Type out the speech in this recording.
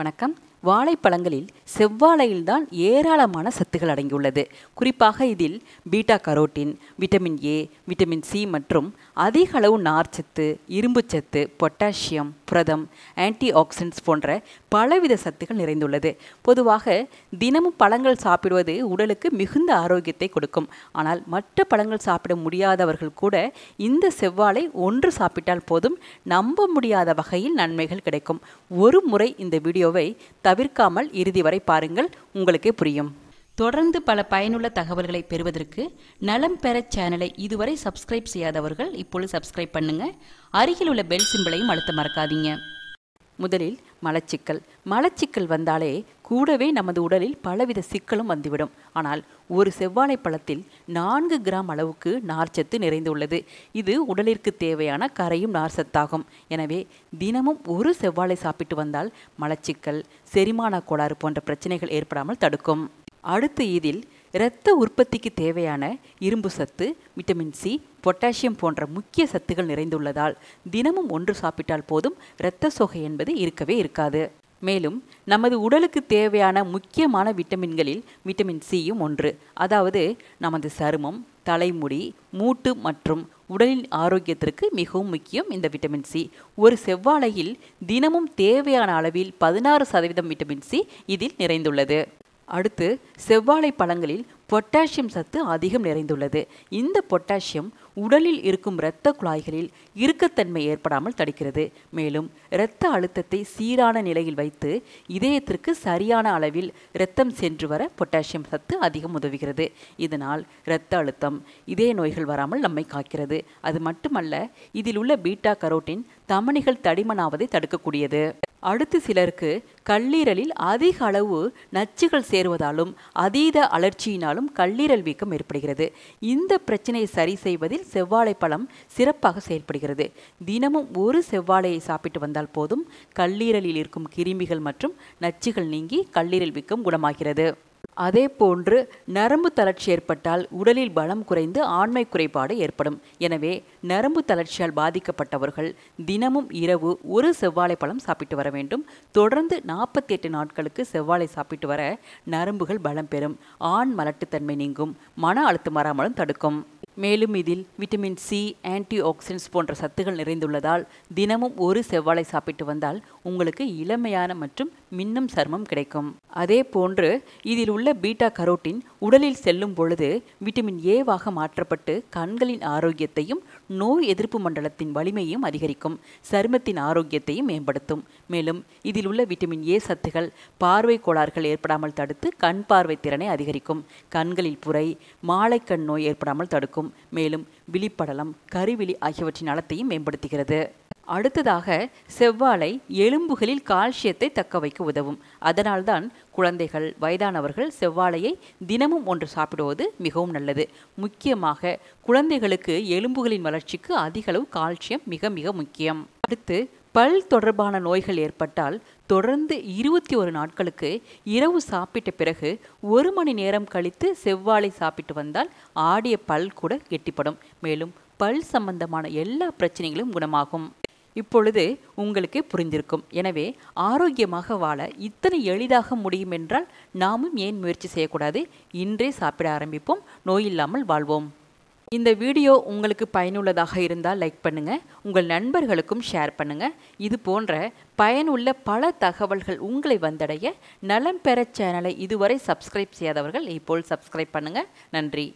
வணக்கம் வாழைப்பழங்களில் செவ்வாழையில்தான் ஏராளமான சத்துகள் அடங்கியுள்ளது குறிப்பாக இதில் beta carotene vitamin A vitamin C மற்றும் அதிக அளவு நார்ச்சத்து இரும்புச்சத்து பொட்டாசியம் புரதம் ஆன்டிஆக்சிடென்ட்ஸ் போன்ற பலவித சத்துக்கள் நிறைந்துள்ளது பொதுவாக தினமும் பழங்கள் சாப்பிடுவது உடலுக்கு மிகுந்த ஆரோக்கியத்தை கொடுக்கும் ஆனால் மற்ற பழங்கள் சாப்பிட முடியாதவர்கள் கூட இந்த செவ்வாழை ஒன்று சாப்பிட்டால் போதும் நம்ப முடியாத வகையில் நன்மைகள் கிடைக்கும் ஒரு முறை இந்த வீடியோவை தவிர்க்காமல் இறுதி வரை பாருங்கள் உங்களுக்கே புரியும் தொடர்ந்து பல பயனுள்ள தகவல்களை பெறுவதற்கு நலம் பெற சேனலை இதுவரை சப்ஸ்கிரைப் செய்யாதவர்கள் இப்பொழுது சப்ஸ்கிரைப் பண்ணுங்க அருகில் உள்ள பெல் சிம்பிளையும் அழுத்த மறக்காதீங்க முதலில் மலச்சிக்கல் மலச்சிக்கல் வந்தாலே கூடவே நமது உடலில் பலவித சிக்கலும் வந்துவிடும் ஆனால் ஒரு செவ்வாழை பழத்தில் நான்கு கிராம் அளவுக்கு நார்ச்சத்து நிறைந்துள்ளது இது உடலிற்கு தேவையான கரையும் நார்ச்சத்தாகும் எனவே தினமும் ஒரு செவ்வாழை சாப்பிட்டு வந்தால் மலச்சிக்கல் செரிமான கோளாறு போன்ற பிரச்சனைகள் ஏற்படாமல் தடுக்கும் அடுத்து இதில் இரத்த உற்பத்திக்கு தேவையான இரும்பு சத்து விட்டமின் சி பொட்டாசியம் போன்ற முக்கிய சத்துகள் நிறைந்துள்ளதால் தினமும் ஒன்று சாப்பிட்டால் போதும் இரத்த சோகை என்பது இருக்கவே இருக்காது மேலும் நமது உடலுக்கு தேவையான முக்கியமான விட்டமின்களில் விட்டமின் சியும் ஒன்று அதாவது நமது சருமம் தலைமுடி மூட்டு மற்றும் உடலின் ஆரோக்கியத்திற்கு மிகவும் முக்கியம் இந்த விட்டமின் சி ஒரு செவ்வாழையில் தினமும் தேவையான அளவில் பதினாறு சதவீதம் விட்டமின் சி இதில் நிறைந்துள்ளது அடுத்து செவ்வாழை பழங்களில் பொட்டாசியம் சத்து அதிகம் நிறைந்துள்ளது இந்த பொட்டாசியம் உடலில் இருக்கும் இரத்த குழாய்களில் இறுக்கத்தன்மை ஏற்படாமல் தடுக்கிறது மேலும் இரத்த அழுத்தத்தை சீரான நிலையில் வைத்து இதயத்திற்கு சரியான அளவில் இரத்தம் சென்று வர பொட்டாசியம் சத்து அதிகம் உதவுகிறது இதனால் இரத்த அழுத்தம் இதய நோய்கள் வராமல் நம்மை காக்கிறது அது மட்டுமல்ல இதில் உள்ள பீட்டா கரோட்டின் தமணிகள் தடிமனாவதை தடுக்கக்கூடியது அடுத்து சிலருக்கு கல்லீரலில் அதிக அளவு நச்சுகள் சேருவதாலும் அதீத அலர்ச்சியினாலும் கல்லீரல் வீக்கம் ஏற்படுகிறது இந்த பிரச்சனையை சரி செய்வதில் செவ்வாழை பழம் சிறப்பாக செயல்படுகிறது தினமும் ஒரு செவ்வாழையை சாப்பிட்டு வந்தால் போதும் கல்லீரலில் இருக்கும் கிருமிகள் மற்றும் நச்சுகள் நீங்கி கல்லீரல் வீக்கம் குணமாகிறது அதே போன்று நரம்பு தளர்ச்சி ஏற்பட்டால் உடலில் பலம் குறைந்து ஆண்மை குறைபாடு ஏற்படும் எனவே நரம்பு தளர்ச்சியால் பாதிக்கப்பட்டவர்கள் தினமும் இரவு ஒரு செவ்வாழை பழம் சாப்பிட்டு வர வேண்டும் தொடர்ந்து நாற்பத்தி எட்டு நாட்களுக்கு செவ்வாழை சாப்பிட்டு வர நரம்புகள் பலம் பெறும் ஆண் மலட்டுத்தன்மை நீங்கும் மன அழுத்தம் வராமலும் தடுக்கும் மேலும் இதில் விட்டமின் சி ஆன்டி ஆக்சிடென்ட்ஸ் போன்ற சத்துகள் நிறைந்துள்ளதால் தினமும் ஒரு செவ்வாழை சாப்பிட்டு வந்தால் உங்களுக்கு இளமையான மற்றும் மின்னும் சர்மம் கிடைக்கும் அதே போன்று இதில் உள்ள பீட்டா கரோட்டின் உடலில் செல்லும் பொழுது விட்டமின் ஏவாக மாற்றப்பட்டு கண்களின் ஆரோக்கியத்தையும் நோய் எதிர்ப்பு மண்டலத்தின் வலிமையும் அதிகரிக்கும் சருமத்தின் ஆரோக்கியத்தையும் மேம்படுத்தும் மேலும் இதில் உள்ள விட்டமின் ஏ சத்துகள் பார்வை கோளாறுகள் ஏற்படாமல் தடுத்து கண் பார்வை திறனை அதிகரிக்கும் கண்களில் புரை மாலைக்கண் நோய் ஏற்படாமல் தடுக்கும் மேலும் விழிப்படலம் கருவிழி ஆகியவற்றின் நலத்தையும் மேம்படுத்துகிறது அடுத்ததாக செவ்வாழை எலும்புகளில் கால்சியத்தை தக்க வைக்க உதவும் அதனால்தான் குழந்தைகள் வயதானவர்கள் செவ்வாழையை தினமும் ஒன்று சாப்பிடுவது மிகவும் நல்லது முக்கியமாக குழந்தைகளுக்கு எலும்புகளின் வளர்ச்சிக்கு அதிக அளவு கால்சியம் மிக மிக முக்கியம் அடுத்து பல் தொடர்பான நோய்கள் ஏற்பட்டால் தொடர்ந்து இருபத்தி ஒரு நாட்களுக்கு இரவு சாப்பிட்ட பிறகு ஒரு மணி நேரம் கழித்து செவ்வாழை சாப்பிட்டு வந்தால் ஆடிய பல் கூட கெட்டிப்படும் மேலும் பல் சம்பந்தமான எல்லா பிரச்சனைகளும் குணமாகும் இப்பொழுது உங்களுக்கு புரிந்திருக்கும் எனவே ஆரோக்கியமாக வாழ இத்தனை எளிதாக முடியும் என்றால் நாமும் ஏன் முயற்சி செய்யக்கூடாது இன்றே சாப்பிட ஆரம்பிப்போம் நோயில்லாமல் வாழ்வோம் இந்த வீடியோ உங்களுக்கு பயனுள்ளதாக இருந்தால் லைக் பண்ணுங்கள் உங்கள் நண்பர்களுக்கும் ஷேர் பண்ணுங்கள் இது போன்ற பயனுள்ள பல தகவல்கள் உங்களை வந்தடைய நலம் பெற சேனலை இதுவரை சப்ஸ்கிரைப் செய்யாதவர்கள் இப்போல் சப்ஸ்கிரைப் பண்ணுங்கள் நன்றி